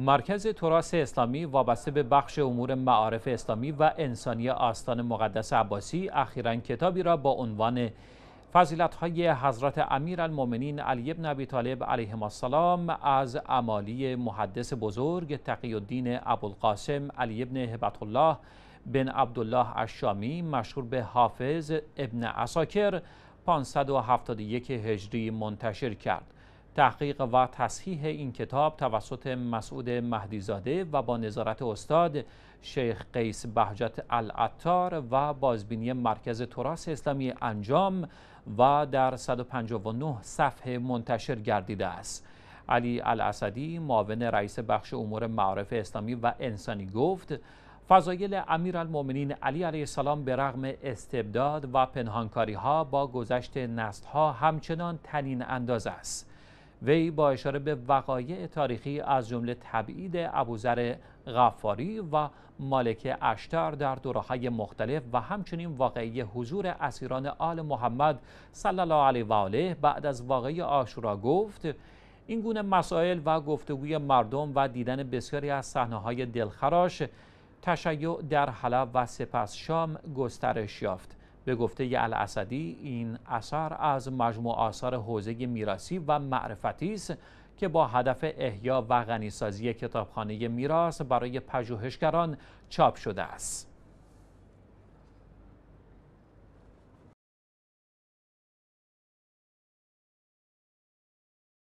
مرکز تراس اسلامی وابسته به بخش امور معارف اسلامی و انسانی آستان مقدس عباسی اخیرا کتابی را با عنوان فضیلت های حضرت امیر المومنین علی ابن ابی طالب علیه السلام از امالی محدث بزرگ تقی الدین ابوالقاسم علی ابن هبت الله بن عبدالله الشامی مشهور به حافظ ابن عساکر 571 هجری منتشر کرد تحقیق و تصحیح این کتاب توسط مسعود مهدیزاده و با نظارت استاد شیخ قیس بهجت العطار و بازبینی مرکز تراس اسلامی انجام و در 159 صفحه منتشر گردیده است علی الاسدی معاون رئیس بخش امور معارف اسلامی و انسانی گفت فضایل امیرالمؤمنین علی علیه السلام به رغم استبداد و پنهانکاری ها با گذشت نست ها همچنان تنین انداز است وی با اشاره به وقایع تاریخی از جمله تبعید ابوذر غفاری و مالک اشتر در دوره‌های مختلف و همچنین واقعی حضور اسیران آل محمد صلی الله علیه و آله بعد از واقعی آشورا گفت این گونه مسائل و گفتگوی مردم و دیدن بسیاری از صحنه‌های دلخراش تشیع در حلب و سپس شام گسترش یافت به گفته الاسدی این اثر از مجموع آثار حوزه میراسی و معرفتی است که با هدف احیا و غنیسازی کتابخانه میراث برای پژوهشگران چاپ شده است.